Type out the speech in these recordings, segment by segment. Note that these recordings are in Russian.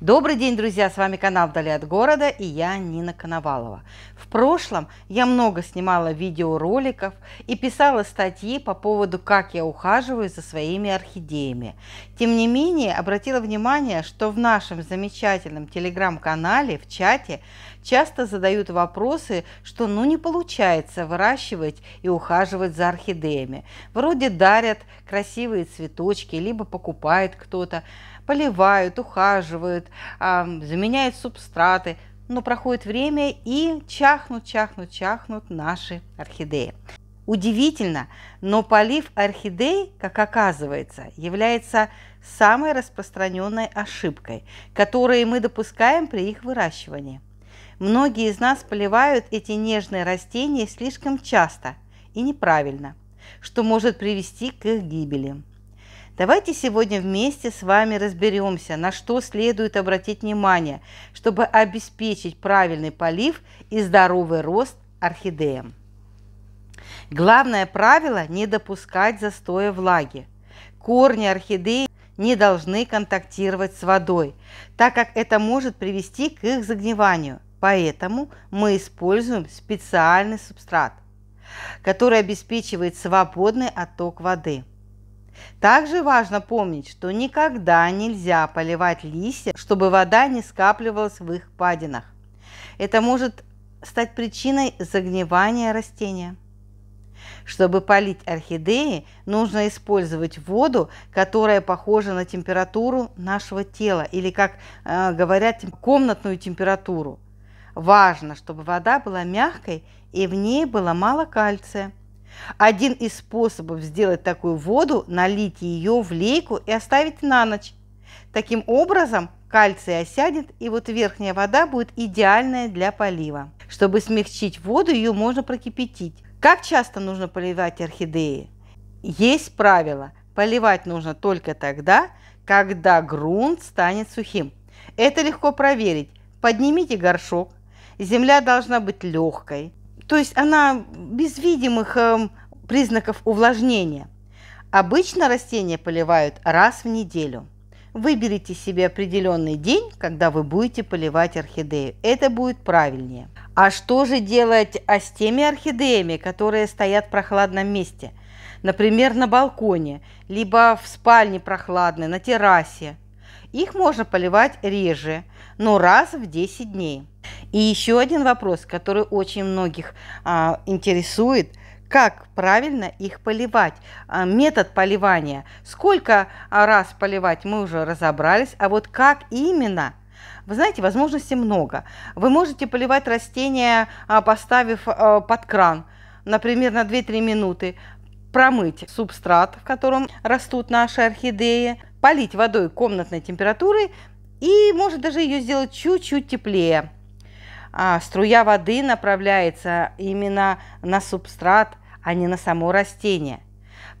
Добрый день, друзья! С вами канал «Вдали от города» и я, Нина Коновалова. В прошлом я много снимала видеороликов и писала статьи по поводу, как я ухаживаю за своими орхидеями. Тем не менее, обратила внимание, что в нашем замечательном телеграм-канале, в чате, часто задают вопросы, что ну не получается выращивать и ухаживать за орхидеями. Вроде дарят красивые цветочки, либо покупает кто-то, поливают, ухаживают, заменяют субстраты, но проходит время и чахнут, чахнут, чахнут наши орхидеи. Удивительно, но полив орхидей, как оказывается, является самой распространенной ошибкой, которую мы допускаем при их выращивании. Многие из нас поливают эти нежные растения слишком часто и неправильно, что может привести к их гибели. Давайте сегодня вместе с вами разберемся, на что следует обратить внимание, чтобы обеспечить правильный полив и здоровый рост орхидеям. Главное правило – не допускать застоя влаги. Корни орхидеи не должны контактировать с водой, так как это может привести к их загниванию. Поэтому мы используем специальный субстрат, который обеспечивает свободный отток воды. Также важно помнить, что никогда нельзя поливать листья, чтобы вода не скапливалась в их падинах. Это может стать причиной загнивания растения. Чтобы полить орхидеи, нужно использовать воду, которая похожа на температуру нашего тела или, как э, говорят, комнатную температуру – Важно, чтобы вода была мягкой и в ней было мало кальция. Один из способов сделать такую воду – налить ее в лейку и оставить на ночь. Таким образом кальций осядет, и вот верхняя вода будет идеальная для полива. Чтобы смягчить воду, ее можно прокипятить. Как часто нужно поливать орхидеи? Есть правило. Поливать нужно только тогда, когда грунт станет сухим. Это легко проверить. Поднимите горшок, земля должна быть легкой. То есть она без видимых эм, признаков увлажнения. Обычно растения поливают раз в неделю. Выберите себе определенный день, когда вы будете поливать орхидею. Это будет правильнее. А что же делать а с теми орхидеями, которые стоят в прохладном месте? Например, на балконе, либо в спальне прохладной, на террасе. Их можно поливать реже, но раз в 10 дней. И еще один вопрос, который очень многих а, интересует – как правильно их поливать, а, метод поливания, сколько а, раз поливать, мы уже разобрались, а вот как именно – вы знаете, возможностей много. Вы можете поливать растения, а, поставив под кран, например, на 2-3 минуты, промыть субстрат, в котором растут наши орхидеи, полить водой комнатной температуры и может даже ее сделать чуть-чуть теплее. А, струя воды направляется именно на субстрат, а не на само растение.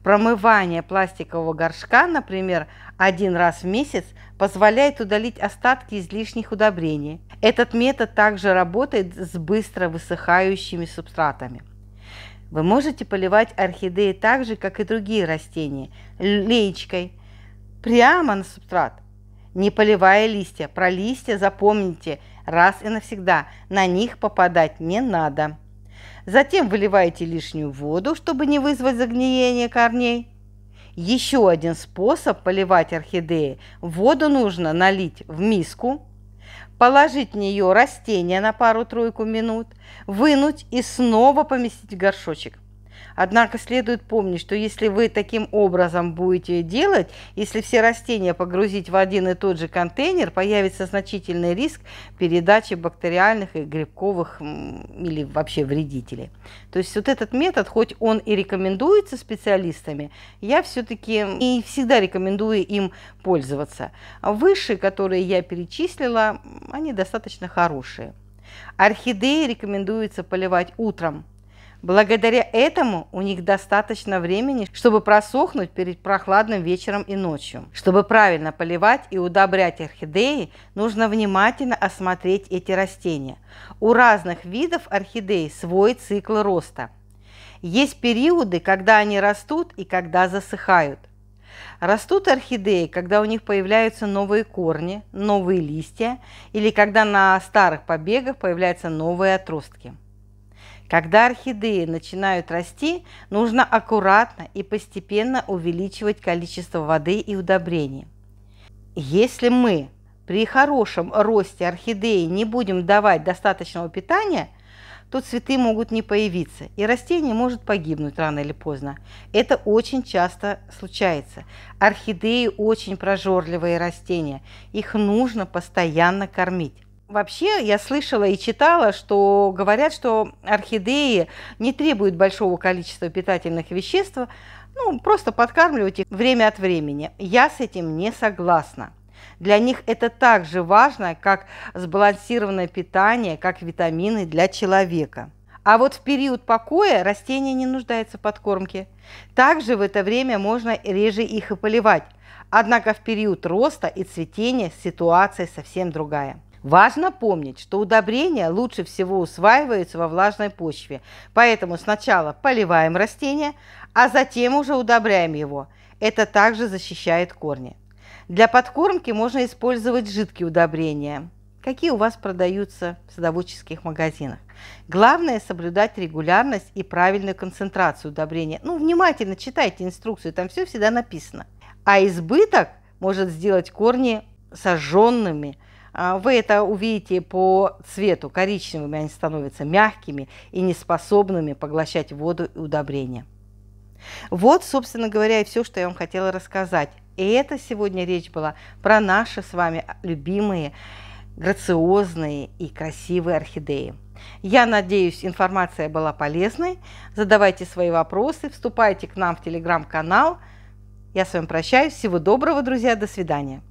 Промывание пластикового горшка, например, один раз в месяц позволяет удалить остатки излишних удобрений. Этот метод также работает с быстро высыхающими субстратами. Вы можете поливать орхидеи так же, как и другие растения, леечкой, прямо на субстрат, не поливая листья. Про листья запомните – раз и навсегда. На них попадать не надо. Затем выливаете лишнюю воду, чтобы не вызвать загниение корней. Еще один способ поливать орхидеи – воду нужно налить в миску, положить в нее растение на пару-тройку минут, вынуть и снова поместить в горшочек. Однако следует помнить, что если вы таким образом будете делать, если все растения погрузить в один и тот же контейнер, появится значительный риск передачи бактериальных и грибковых или вообще вредителей. То есть вот этот метод, хоть он и рекомендуется специалистами, я все-таки и всегда рекомендую им пользоваться. А Высшие, которые я перечислила, они достаточно хорошие. Орхидеи рекомендуется поливать утром Благодаря этому у них достаточно времени, чтобы просохнуть перед прохладным вечером и ночью. Чтобы правильно поливать и удобрять орхидеи, нужно внимательно осмотреть эти растения. У разных видов орхидей свой цикл роста. Есть периоды, когда они растут и когда засыхают. Растут орхидеи, когда у них появляются новые корни, новые листья или когда на старых побегах появляются новые отростки. Когда орхидеи начинают расти, нужно аккуратно и постепенно увеличивать количество воды и удобрений. Если мы при хорошем росте орхидеи не будем давать достаточного питания, то цветы могут не появиться, и растение может погибнуть рано или поздно. Это очень часто случается. Орхидеи очень прожорливые растения, их нужно постоянно кормить. Вообще, я слышала и читала, что говорят, что орхидеи не требуют большого количества питательных веществ, ну, просто подкармливать их время от времени. Я с этим не согласна. Для них это так же важно, как сбалансированное питание, как витамины для человека. А вот в период покоя растения не нуждаются в подкормке. Также в это время можно реже их и поливать. Однако в период роста и цветения ситуация совсем другая. Важно помнить, что удобрения лучше всего усваиваются во влажной почве, поэтому сначала поливаем растение, а затем уже удобряем его. Это также защищает корни. Для подкормки можно использовать жидкие удобрения, какие у вас продаются в садоводческих магазинах. Главное – соблюдать регулярность и правильную концентрацию удобрения. Ну, внимательно читайте инструкцию, там все всегда написано. А избыток может сделать корни сожженными – а, вы это увидите по цвету. Коричневыми они становятся мягкими и неспособными поглощать воду и удобрения. Вот, собственно говоря, и все, что я вам хотела рассказать. И это сегодня речь была про наши с вами любимые, грациозные и красивые орхидеи. Я надеюсь, информация была полезной. Задавайте свои вопросы, вступайте к нам в телеграм-канал. Я с вами прощаюсь. Всего доброго, друзья. До свидания.